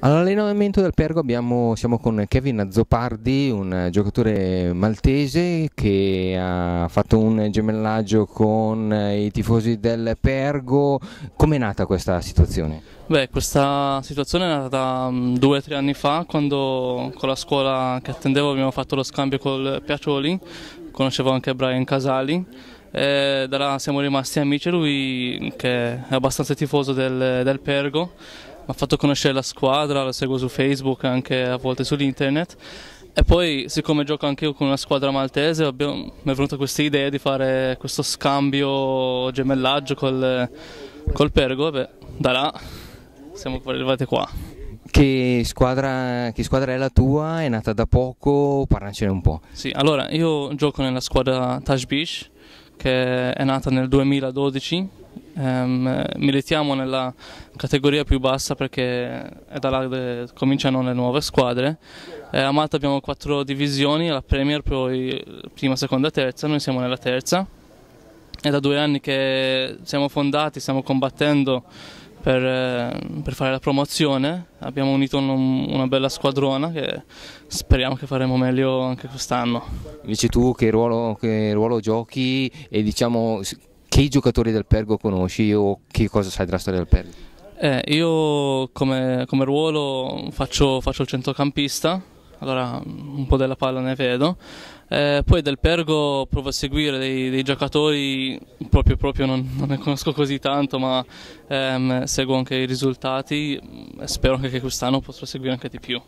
All'allenamento del Pergo abbiamo, siamo con Kevin Azzopardi, un giocatore maltese che ha fatto un gemellaggio con i tifosi del Pergo. Come è nata questa situazione? Beh, questa situazione è nata mm, due o tre anni fa quando con la scuola che attendevo abbiamo fatto lo scambio col Piacioli, conoscevo anche Brian Casali e da là siamo rimasti amici, lui che è abbastanza tifoso del, del Pergo mi ha fatto conoscere la squadra, la seguo su Facebook, e anche a volte su internet. E poi, siccome gioco anche io con una squadra maltese, abbiamo, mi è venuta questa idea di fare questo scambio gemellaggio col, col Pergo. Beh, da là siamo arrivati qua. Che squadra, che squadra, è la tua? È nata da poco? Parlacene un po'. Sì, allora io gioco nella squadra Tashbish, che è nata nel 2012 ehm, militiamo nella categoria più bassa perché è da là che cominciano le nuove squadre. Eh, a Malta abbiamo quattro divisioni, la Premier, poi prima, seconda, e terza, noi siamo nella terza. È da due anni che siamo fondati, stiamo combattendo per, eh, per fare la promozione, abbiamo unito un, una bella squadrona che speriamo che faremo meglio anche quest'anno. Invece tu che ruolo, che ruolo giochi e diciamo che giocatori del Pergo conosci o che cosa sai della storia del Pergo? Eh, io come, come ruolo faccio, faccio, il centrocampista, allora un po' della palla ne vedo. Eh, poi del Pergo provo a seguire dei, dei giocatori, proprio, proprio non, non, ne conosco così tanto, ma ehm, seguo anche i risultati e spero che quest'anno possa seguire anche di più.